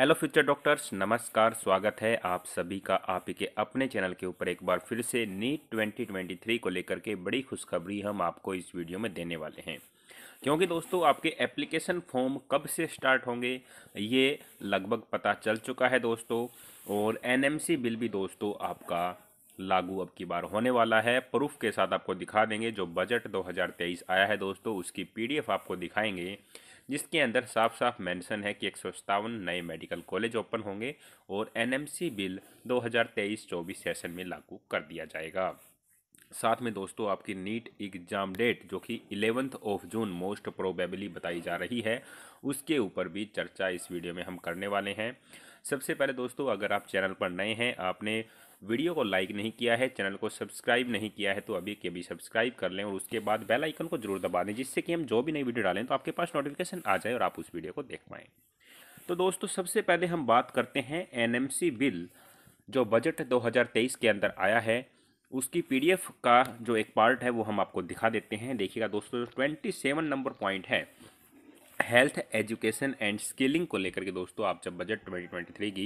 hello future doctors नमस्कार स्वागत है आप सभी का आप के अपने चैनल के ऊपर एक बार फिर से नीट 2023 को लेकर के बड़ी खुशखबरी हम आपको इस वीडियो में देने वाले हैं क्योंकि दोस्तों आपके एप्लीकेशन फॉर्म कब से स्टार्ट होंगे ये लगभग पता चल चुका है दोस्तों और एनएमसी बिल भी दोस्तों आपका लागू अब की बार होने वाला है प्रूफ के साथ आपको दिखा देंगे जो बजट 2023 आया है दोस्तों उसकी पीडीएफ आपको दिखाएंगे जिसके अंदर साफ साफ मेंशन है कि एक नए मेडिकल कॉलेज ओपन होंगे और एनएमसी बिल 2023-24 सेशन में लागू कर दिया जाएगा साथ में दोस्तों आपकी नीट एग्ज़ाम डेट जो कि eleventh of June most probably बताई जा रही है उसके ऊपर भी चर्चा इस वीडियो में हम करने वाले हैं सबसे पहले दोस्तों अगर आप चैनल पर नए हैं आपने वीडियो को लाइक नहीं किया है चैनल को सब्सक्राइब नहीं किया है तो अभी के अभी सब्सक्राइब कर लें और उसके बाद बेल आइकन को जरूर दबा दें जिससे कि हम जो भी नई वीडियो डालें तो आपके पास नोटिफिकेशन आ जाए और आप उस वीडियो को देख पाएँ तो दोस्तों सबसे पहले हम बात करते हैं एन बिल जो बजट दो के अंदर आया है उसकी पीडीएफ का जो एक पार्ट है वो हम आपको दिखा देते हैं देखिएगा दोस्तों ट्वेंटी सेवन नंबर पॉइंट है हेल्थ एजुकेशन एंड स्किलिंग को लेकर के दोस्तों आप जब बजट 2023 की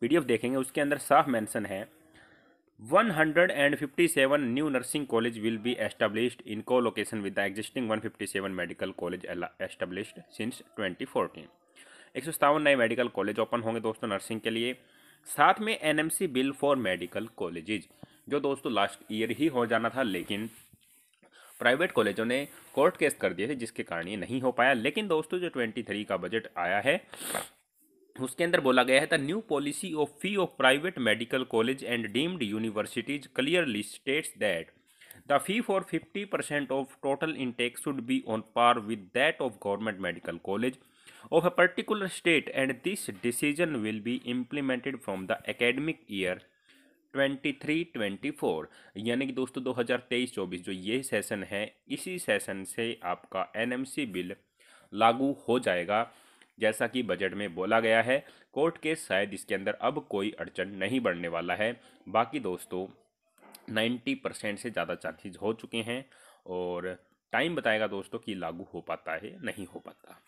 पीडीएफ देखेंगे उसके अंदर साफ मेंशन है 157 new nursing college will be established in colocation with the existing 157 medical college established since 2014 एक नए मेडिकल कॉलेज ओपन होंगे दोस्तों नर्सिंग के लिए साथ में see bill for medical college जो दोस्तों लास्ट ईयर ही हो जाना था लेकिन प्राइवेट कॉलेजों ने कोर्ट केस कर दिए थे जिसके कारण ये नहीं हो पाया लेकिन दोस्तों जो ट्वेंटी थ्री का बजट आया है उसके अंदर बोला गया है the new policy of fee of private medical college and deemed universities clearly states that the fee for fifty percent of total intake should be on par with that of government medical college of a particular state and this decision will be implemented from the academic year twenty four यानी कि दोस्तों 2023-24 जो ये session है इसी session से आपका NMC bill लागू हो जाएगा जैसा कि बजट में बोला गया है कोर्ट के शायद इसके अंदर अब कोई अड़चन नहीं बढ़ने वाला है बाकी दोस्तों 90 परसेंट से ज़्यादा चांसेज हो चुके हैं और टाइम बताएगा दोस्तों कि लागू हो पाता है नहीं हो पाता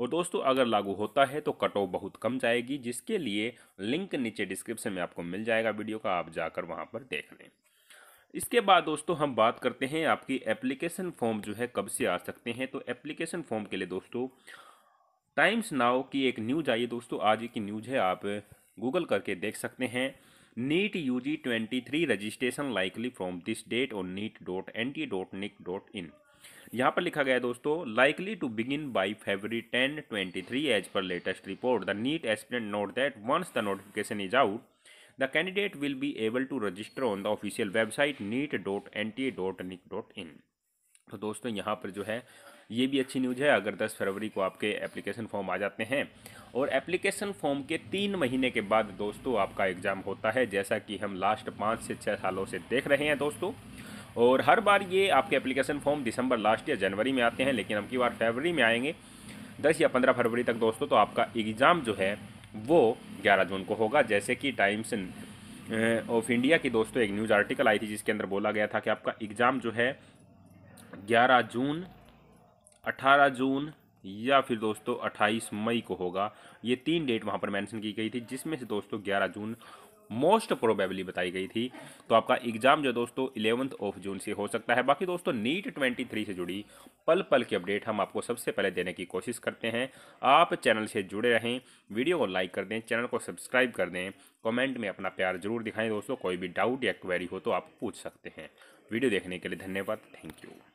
और दोस्तों अगर लागू होता है तो कट ऑफ बहुत कम जाएगी जिसके लिए लिंक नीचे डिस्क्रिप्शन में आपको मिल जाएगा वीडियो का आप जाकर वहाँ पर देख लें इसके बाद दोस्तों हम बात करते हैं आपकी एप्लीकेशन फॉर्म जो है कब से आ सकते हैं तो एप्लीकेशन फॉर्म के लिए दोस्तों टाइम्स नाव की एक न्यूज आई है दोस्तों आज की न्यूज है आप गूगल करके देख सकते हैं NEET U G twenty three registration likely from this date और NEET dot N T dot nic dot in यहाँ पर लिखा गया है दोस्तों likely to begin by February ten twenty three as per latest report the NEET aspirant note that once the notification is out the candidate will be able to register on the official website NEET dot N T dot nic dot इन तो दोस्तों यहाँ पर जो है ये भी अच्छी news है अगर 10 फरवरी को आपके एप्लीकेशन फॉर्म आ जाते हैं और एप्लीकेशन फॉर्म के तीन महीने के बाद दोस्तों आपका एग्ज़ाम होता है जैसा कि हम लास्ट पाँच से छः सालों से देख रहे हैं दोस्तों और हर बार ये आपके एप्लीकेशन फॉर्म दिसंबर लास्ट या जनवरी में आते हैं लेकिन अब की बार फरवरी में आएंगे दस या पंद्रह फरवरी तक दोस्तों तो आपका एग्ज़ाम जो है वो ग्यारह जून को होगा जैसे कि टाइम्स ऑफ इंडिया की दोस्तों एक न्यूज़ आर्टिकल आई थी जिसके अंदर बोला गया था कि आपका एग्ज़ाम जो है ग्यारह जून अठारह जून या फिर दोस्तों 28 मई को होगा ये तीन डेट वहाँ पर मेंशन की गई थी जिसमें से दोस्तों 11 जून मोस्ट प्रोबेबली बताई गई थी तो आपका एग्जाम जो दोस्तों इलेवंथ ऑफ जून से हो सकता है बाकी दोस्तों नीट ट्वेंटी थ्री से जुड़ी पल पल की अपडेट हम आपको सबसे पहले देने की कोशिश करते हैं आप चैनल से जुड़े रहें वीडियो को लाइक कर दें चैनल को सब्सक्राइब कर दें कमेंट में अपना प्यार जरूर दिखाएं दोस्तों कोई भी डाउट या क्वेरी हो तो आप पूछ सकते हैं वीडियो देखने के लिए धन्यवाद थैंक यू